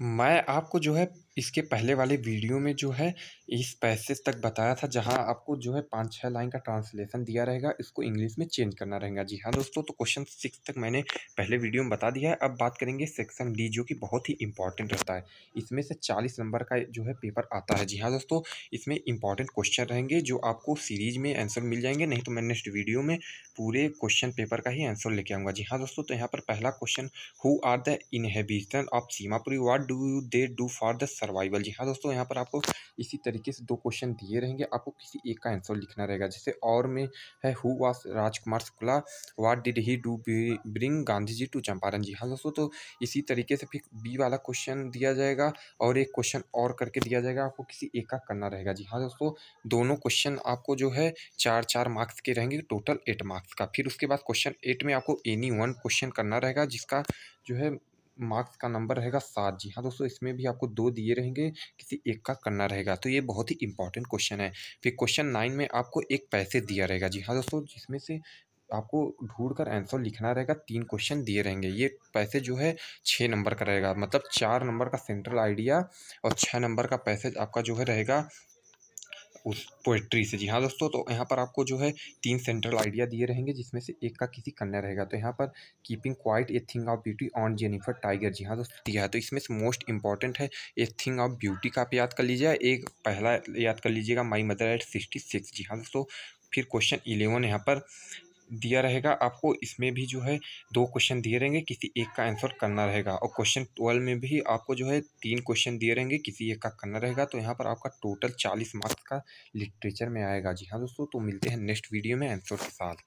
मैं आपको जो है इसके पहले वाले वीडियो में जो है इस पैसेज तक बताया था जहां आपको जो है पाँच छः लाइन का ट्रांसलेशन दिया रहेगा इसको इंग्लिश में चेंज करना रहेगा जी हाँ दोस्तों तो क्वेश्चन सिक्स तक मैंने पहले वीडियो में बता दिया है अब बात करेंगे सेक्शन डी जो कि बहुत ही इंपॉर्टेंट रहता है इसमें से चालीस नंबर का जो है पेपर आता है जी हाँ दोस्तों इसमें इंपॉर्टेंट क्वेश्चन रहेंगे जो आपको सीरीज में आंसर मिल जाएंगे नहीं तो मैं नेक्स्ट वीडियो में पूरे क्वेश्चन पेपर का ही आंसर लेके आऊँगा जी हाँ दोस्तों तो यहाँ पर पहला question who are the inhabitant of Seemapuri what do you they do for the survival जी हाँ दोस्तों यहाँ पर आपको इसी तरीके से दो क्वेश्चन दिए रहेंगे आपको किसी एक का आंसर लिखना रहेगा जैसे और में है who was Rajkumar Shukla what did he do bring Gandhi ji to Champaran जी हाँ दोस्तों तो इसी तरीके से फिर बी वाला क्वेश्चन दिया जाएगा और एक क्वेश्चन और करके दिया जाएगा आपको किसी एक का करना रहेगा जी हाँ दोस्तों दोनों क्वेश्चन आपको जो है चार चार मार्क्स के रहेंगे टोटल एट मार्क्स का फिर उसके बाद क्वेश्चन एट में आपको एनी वन क्वेश्चन करना रहेगा जिसका जो है मार्क्स का नंबर रहेगा सात जी हाँ दोस्तों इसमें भी आपको दो दिए रहेंगे किसी एक का करना रहेगा तो ये बहुत ही इंपॉर्टेंट क्वेश्चन है फिर क्वेश्चन नाइन में आपको एक पैसे दिया रहेगा जी हाँ दोस्तों जिसमें से आपको ढूंढ कर आंसर लिखना रहेगा तीन क्वेश्चन दिए रहेंगे ये पैसे जो है छः नंबर का रहेगा मतलब चार नंबर का सेंट्रल आइडिया और छः नंबर का पैसेज आपका जो है रहेगा उस पोइट्री से जी हाँ दोस्तों तो यहाँ पर आपको जो है तीन सेंट्रल आइडिया दिए रहेंगे जिसमें से एक का किसी कन्या रहेगा तो यहाँ पर keeping quiet a thing of beauty aunt Jennifer tiger जी हाँ दोस्तों दिया है तो इसमें से मोस्ट इंपॉर्टेंट है ए थिंग ऑफ ब्यूटी का आप याद कर लीजिए एक पहला याद कर लीजिएगा my mother at sixty six जी हाँ दोस्तों फिर क्वेश्चन इलेवन यहाँ पर दिया रहेगा आपको इसमें भी जो है दो क्वेश्चन दिए रहेंगे किसी एक का आंसर करना रहेगा और क्वेश्चन ट्वेल्व में भी आपको जो है तीन क्वेश्चन दिए रहेंगे किसी एक का करना रहेगा तो यहाँ पर आपका टोटल चालीस मार्क्स का लिटरेचर में आएगा जी हाँ दोस्तों तो मिलते हैं नेक्स्ट वीडियो में आंसर के साथ